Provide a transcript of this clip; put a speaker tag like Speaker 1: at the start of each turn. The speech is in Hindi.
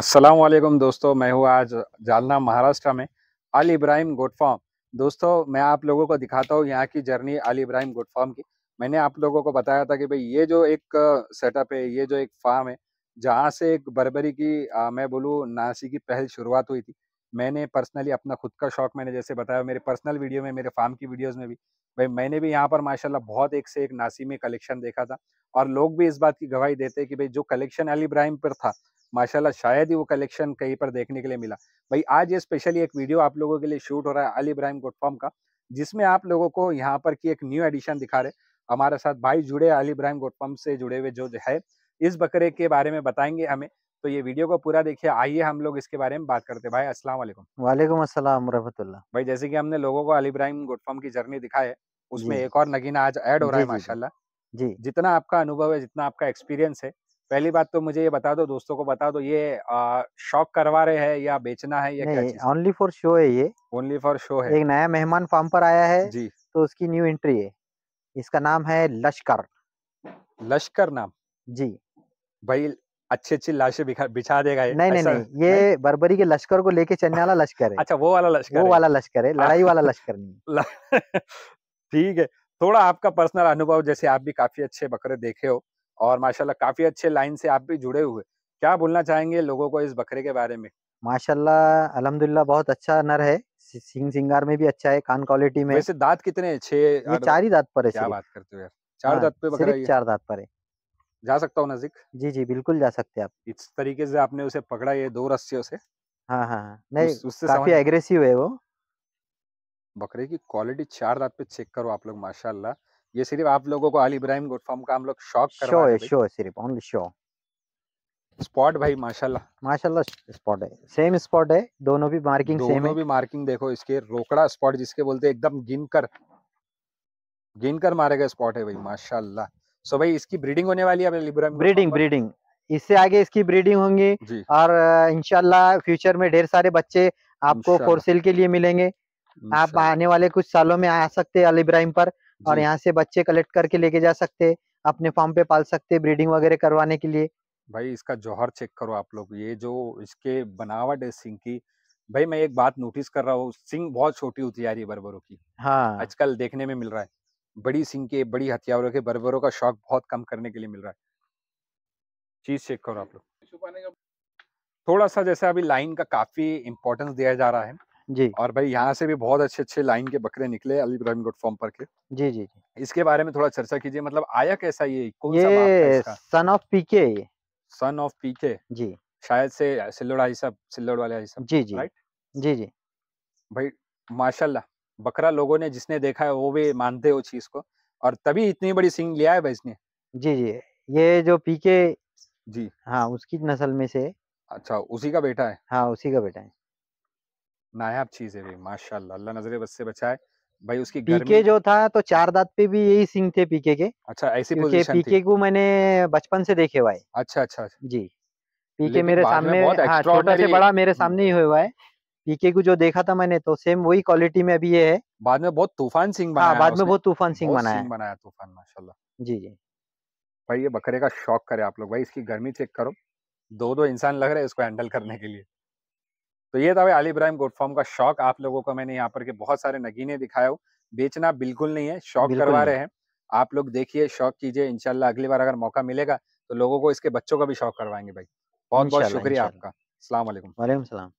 Speaker 1: असलम दोस्तों मैं हूँ आज जालना महाराष्ट्र में अल इब्राहिम गोट फार्म दोस्तों मैं आप लोगों को दिखाता हूँ यहाँ की journey Al Ibrahim goat farm की मैंने आप लोगों को बताया था कि भाई ये जो एक सेटअप है ये जो एक फार्म है जहाँ से एक बर्बरी की आ, मैं बोलूँ नासी की पहल शुरुआत हुई थी मैंने पर्सनली अपना खुद का शौक मैंने जैसे बताया मेरे पर्सनल वीडियो में मेरे फार्म की वीडियोज में भी भाई मैंने भी यहाँ पर माशाल्लाह बहुत एक से एक नासी में कलेक्शन देखा था और लोग भी इस बात की गवाही देते कि भाई जो कलेक्शन अली इब्राहिम पर था माशाल्लाह शायद ही वो कलेक्शन कहीं पर देखने के लिए मिला भाई आज ये स्पेशली एक वीडियो आप लोगों के लिए शूट हो रहा है अली इब्राहिम गुटफॉर्म का जिसमें आप लोगों को यहाँ पर की एक न्यू एडिशन दिखा रहे हमारे साथ भाई जुड़े अली इब्राहिम गोटपम से जुड़े हुए जो है इस बकरे के बारे में बताएंगे हमें तो ये वीडियो को पूरा देखिए आइए हम लोग इसके बारे में बात करते हैं भाई अस्सलाम
Speaker 2: वालेकुम वालेकुम अस्सलाम रहमतुल्लाह
Speaker 1: भाई जैसे कि हमने लोगों को अली इब्राहिम गुटफॉर्म की जर्नी दिखाई है उसमें एक और नगीना आज ऐड हो रहा है माशाल्लाह जी जितना आपका अनुभव है जितना आपका एक्सपीरियंस है पहली बात तो मुझे ये बता दो दोस्तों को बता दो ये शॉक करवा रहे हैं या बेचना है या
Speaker 2: क्या ओनली फॉर शो है ये
Speaker 1: ओनली फॉर शो है एक
Speaker 2: नया मेहमान फार्म पर आया है जी तो उसकी न्यू एंट्री है इसका नाम है लश्कर लश्कर नाम जी
Speaker 1: भाई अच्छी अच्छी लाशें बिछा देगा ये नहीं नहीं नहीं
Speaker 2: ये बर्बरी के लश्कर को लेके चलने वाला लश्कर है
Speaker 1: अच्छा वो वाला लश्कर वो वाला लश्कर है लड़ाई वाला अच्छा। लश्कर नहीं ठीक है थोड़ा आपका पर्सनल अनुभव जैसे आप भी काफी अच्छे बकरे देखे हो और माशाल्लाह काफ़ी अच्छे लाइन से आप भी जुड़े हुए क्या बोलना चाहेंगे लोगों को इस बकरे के बारे में
Speaker 2: माशाल्लाह अलहमदुल्ला बहुत अच्छा नर है सिंग सिंगार में भी अच्छा है कान क्वालिटी में वैसे
Speaker 1: दांत कितने छह चार ही दांत पर है क्या बात करते हो चार हाँ, दांत पे बकरा चार
Speaker 2: दांत पर है जा सकता हूँ नजदीक जी जी बिल्कुल जा सकते हैं आप इस
Speaker 1: तरीके से आपने उसे पकड़ा ये दो रस्सियों से
Speaker 2: हाँ हाँ, हाँ। नहीं उससे काफी एग्रेसिव है वो
Speaker 1: बकरे की क्वालिटी चार दांत पे चेक करो आप लोग माशाल्लाह ये सिर्फ आप लोगों को अली इब्राहिम गुड फॉर्म का हम लोग शौक शो है शो
Speaker 2: है सिर्फ ओनली शो स्पॉट भाई माशाल्लाह माशाल्लाह स्पॉट है सेम स्पॉट है दोनों भी मार्किंग सेम है भी
Speaker 1: मार्किंग देखो इसके रोकड़ा स्पॉट जिसके बोलते हैं एकदम गिनकर
Speaker 2: गिनकर मारे गए स्पॉट है भाई माशाल्लाह सो भाई इसकी ब्रीडिंग होने वाली है इब्राहिम ब्रीडिंग ब्रीडिंग इससे आगे इसकी ब्रीडिंग होंगी और uh, इनशाला फ्यूचर में ढेर सारे बच्चे आपको फोर सेल के लिए मिलेंगे आप आने वाले कुछ सालों में आ सकते हैं अल इब्राहिम पर और यहाँ से बच्चे कलेक्ट करके लेके जा सकते अपने फार्म पे पाल सकते ब्रीडिंग वगैरह करवाने के लिए
Speaker 1: भाई इसका जौहर चेक करो आप लोग ये जो इसके बनावट है सिंह की भाई मैं एक बात नोटिस कर रहा हूँ सिंह बहुत छोटी होती जा रही है बर्बरों की हाँ आजकल देखने में मिल रहा है बड़ी सिंह के बड़ी हथियारों के बर्बरों का शौक बहुत कम करने के लिए मिल रहा है चीज चेक करो आप लोग थोड़ा सा जैसे अभी लाइन का काफी इम्पोर्टेंस दिया जा रहा है जी और भाई यहाँ से भी बहुत अच्छे अच्छे लाइन के बकरे निकले अली इब्राहिम गोट फॉर्म पर के जी जी इसके बारे में थोड़ा चर्चा कीजिए मतलब आया कैसा ये कौन ये सन
Speaker 2: ऑफ पीके ये
Speaker 1: सन ऑफ पीके जी शायद से सिल्लोड़ आई साहब सिल्लोड़ वाले आई साहब जी जी राइट जी जी भाई माशाल्लाह बकरा लोगों ने जिसने देखा है वो भी मानते हो
Speaker 2: चीज को और तभी इतनी बड़ी सिंग लिया है भाई इसने जी जी ये जो पीके जी हाँ उसकी नस्ल में से अच्छा उसी का बेटा है हाँ उसी का बेटा है नायाब
Speaker 1: चीज है माशाल्लाह अल्लाह नजरे बस से बचाए भाई उसकी पीके जो
Speaker 2: था तो चार दांत पे भी यही सिंह थे पीके के अच्छा ऐसी पोजीशन पीके को मैंने बचपन से देखे हुआ है अच्छा अच्छा, अच्छा। जी पीके मेरे सामने हाँ, छोटा से बड़ा मेरे सामने ही हम्म। हुआ है पीके को जो देखा था मैंने तो सेम वही क्वालिटी में अभी ये है बाद में बहुत तूफान सिंह बनाया हाँ, बाद में बहुत तूफान सिंह बनाया
Speaker 1: बनाया तूफान माशाल्लाह जी जी भाई ये बकरे का शौक करे आप लोग भाई इसकी गर्मी चेक करो दो दो इंसान लग रहे हैं इसको हैंडल करने के लिए तो ये था भाई अली इब्राहिम गुड फॉर्म का शौक आप लोगों को मैंने यहाँ पर के बहुत सारे नगीने दिखाया हूँ बेचना बिल्कुल नहीं है शौक करवा रहे हैं आप लोग देखिए शौक कीजिए इनशाला अगली बार अगर मौका मिलेगा तो लोगों को इसके बच्चों का भी शौक करवाएंगे भाई बहुत बहुत शुक्रिया आपका
Speaker 2: असला वालेकुम सलाम